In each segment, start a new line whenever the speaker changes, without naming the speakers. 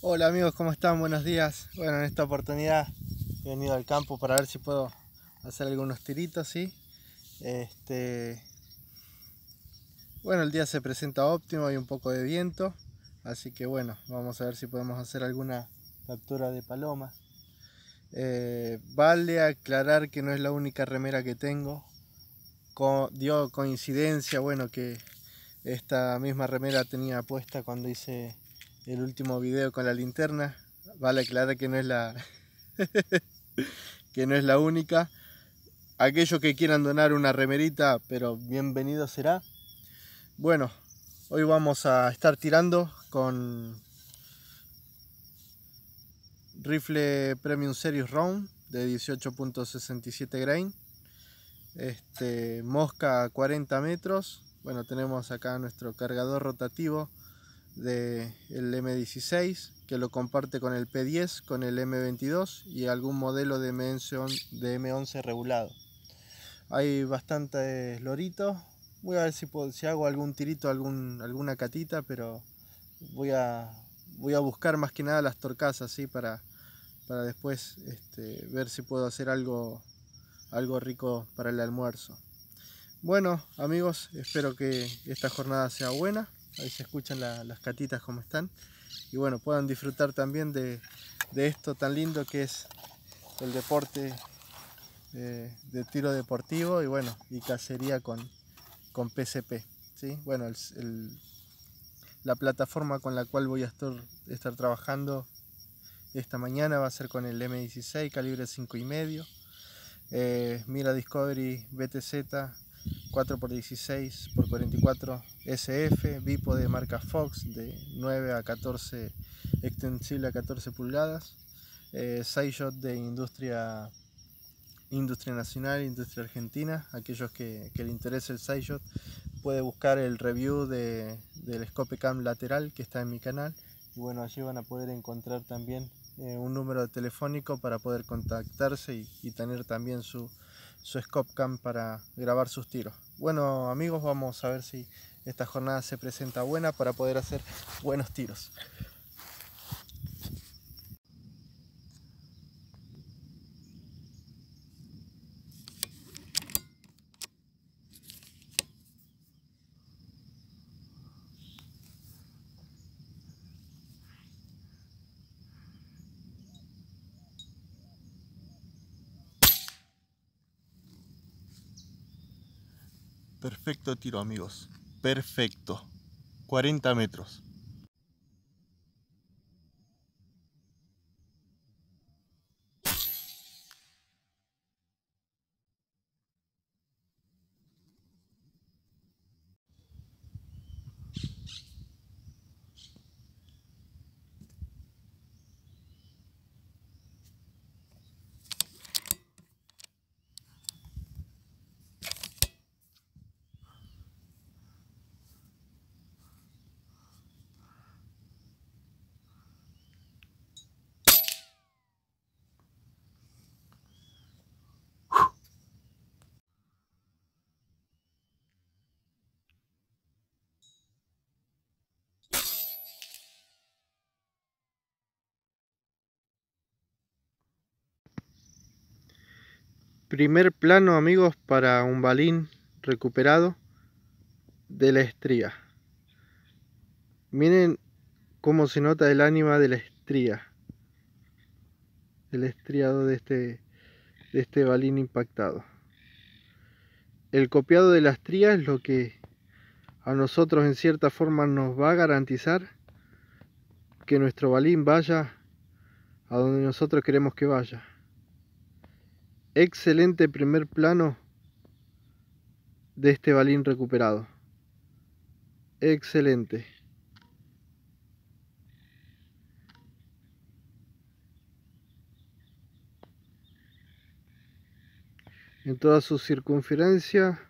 Hola amigos, ¿cómo están? Buenos días. Bueno, en esta oportunidad he venido al campo para ver si puedo hacer algunos tiritos, ¿sí? Este... Bueno, el día se presenta óptimo, hay un poco de viento, así que bueno, vamos a ver si podemos hacer alguna captura de palomas. Eh, vale aclarar que no es la única remera que tengo. dio coincidencia, bueno, que esta misma remera tenía puesta cuando hice el último video con la linterna. Vale aclarar que no es la que no es la única. Aquellos que quieran donar una remerita, pero bienvenido será. Bueno, hoy vamos a estar tirando con rifle Premium Series Round de 18.67 grain. Este, mosca a 40 metros. Bueno, tenemos acá nuestro cargador rotativo del M16 que lo comparte con el P10, con el M22 y algún modelo de M11 regulado. Hay bastante loritos. Voy a ver si, si hago algún tirito, algún, alguna catita, pero voy a, voy a buscar más que nada las torcas así para, para después este, ver si puedo hacer algo, algo rico para el almuerzo. Bueno amigos, espero que esta jornada sea buena ahí se escuchan las catitas como están y bueno puedan disfrutar también de, esto tan lindo que es el deporte eh, de tiro deportivo y bueno y cacería con, con PCP ¿sí? bueno la plataforma con la cual voy a estar, estar trabajando esta mañana va a ser con el M16 calibre 5.5 eh, Mira Discovery BTZ 4x16 x 44 SF, Vipo de marca Fox de 9 a 14, extensible a 14 pulgadas, eh, de industria, industria nacional, industria argentina, aquellos que, que le interese el 6 shot puede buscar el review del scope cam lateral que está en mi canal y bueno allí van a poder encontrar también eh, un número telefónico para poder contactarse y tener también su, su scope cam para grabar sus tiros. Bueno amigos, vamos a ver si esta jornada se presenta buena para poder hacer buenos tiros. Perfecto tiro, amigos. Perfecto. 40 metros. Primer plano, amigos, para un balín recuperado de la estría. Miren cómo se nota el ánima de la estría. El estriado de este, de este balín impactado. El copiado de la estría es lo que a nosotros en cierta forma nos va a garantizar que nuestro balín vaya a donde nosotros queremos que vaya excelente primer plano de este balín recuperado. Excelente. En toda su circunferencia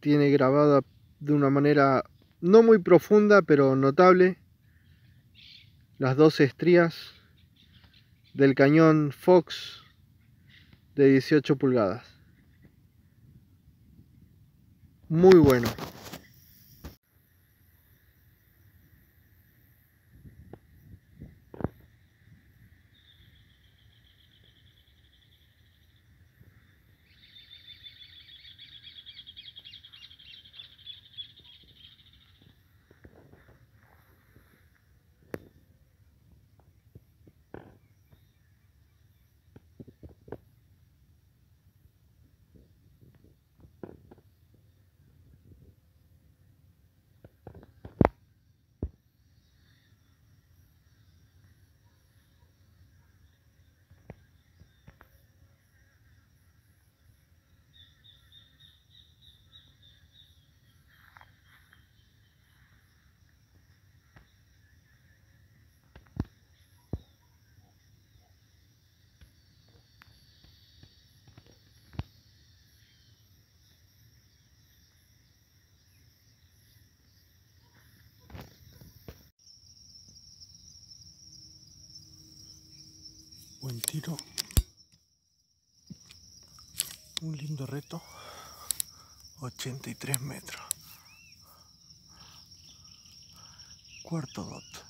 tiene grabada de una manera no muy profunda pero notable las dos estrías del cañón Fox de 18 pulgadas. Muy bueno. buen tiro un lindo reto 83 metros cuarto dot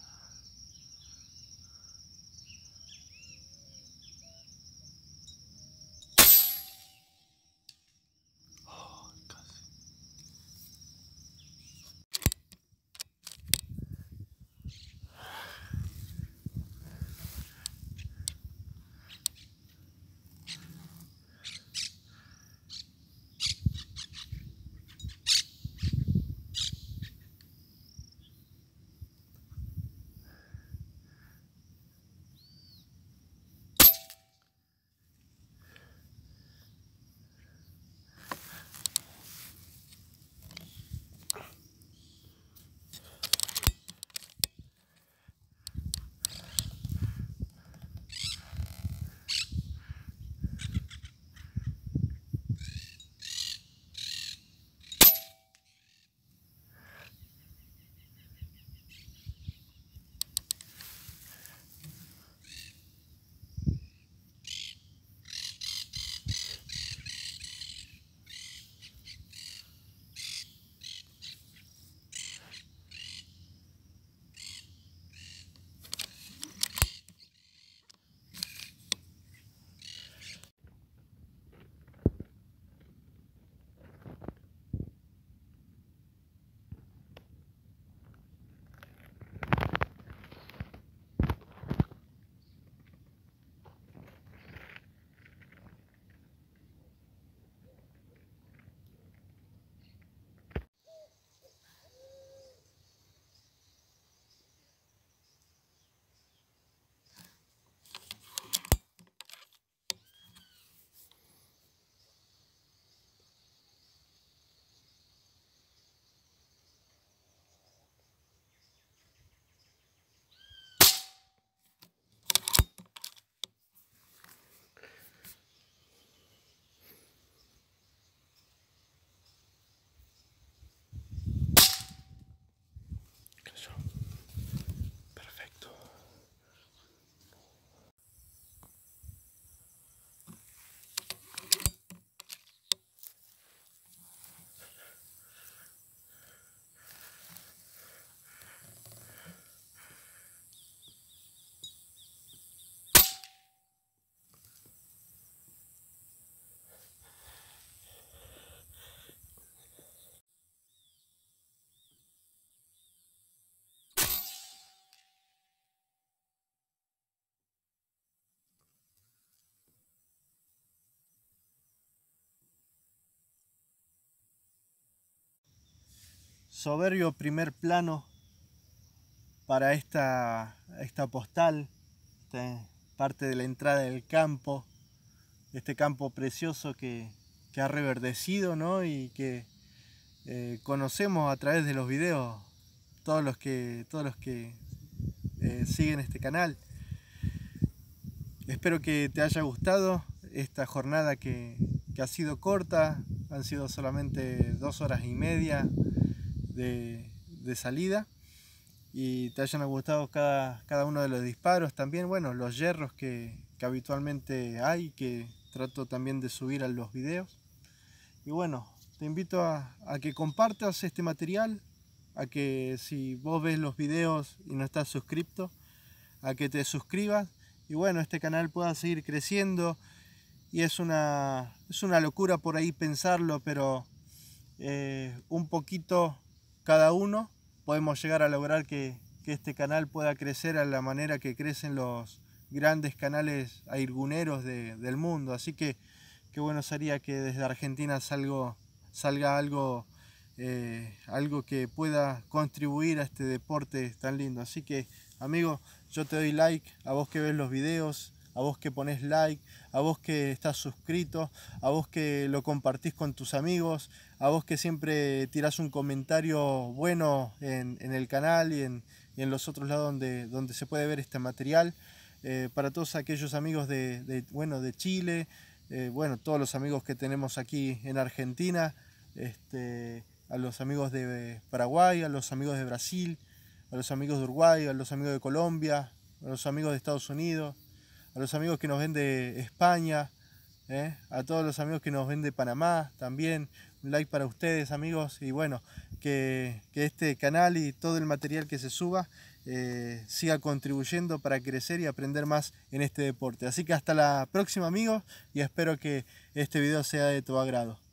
soberbio primer plano para esta, esta postal, parte de la entrada del campo, este campo precioso que, que ha reverdecido y que eh, conocemos a través de los videos, todos los que, todos los que eh, siguen este canal. Espero que te haya gustado esta jornada que, que ha sido corta, han sido solamente dos horas y media de, salida y te hayan gustado cada, cada, uno de los disparos. También, bueno, los hierros que, que, habitualmente hay, que trato también de subir a los videos. Y bueno, te invito a, que compartas este material, a que si vos ves los videos y no estás suscrito, a que te suscribas y bueno, este canal pueda seguir creciendo. Y es una, es una locura por ahí pensarlo, pero eh, un poquito cada uno podemos llegar a lograr que, este canal pueda crecer a la manera que crecen los grandes canales airguneros del mundo. Así que qué bueno sería que desde Argentina salga algo, eh, algo que pueda contribuir a este deporte tan lindo. Así que amigo, yo te doy like, a vos que ves los videos, a vos que pones like, a vos que estás suscrito, a vos que lo compartís con tus amigos, a vos que siempre tirás un comentario bueno en, en el canal y en, en, los otros lados donde, donde se puede ver este material. Eh, para todos aquellos amigos de, bueno, de Chile, eh, bueno, todos los amigos que tenemos aquí en Argentina, este, a los amigos de Paraguay, a los amigos de Brasil, a los amigos de Uruguay, a los amigos de Colombia, a los amigos de Estados Unidos, a los amigos que nos ven de España, eh, a todos los amigos que nos ven de Panamá también, like para ustedes amigos y bueno, que, este canal y todo el material que se suba eh, siga contribuyendo para crecer y aprender más en este deporte. Así que hasta la próxima amigos y espero que este video sea de tu agrado.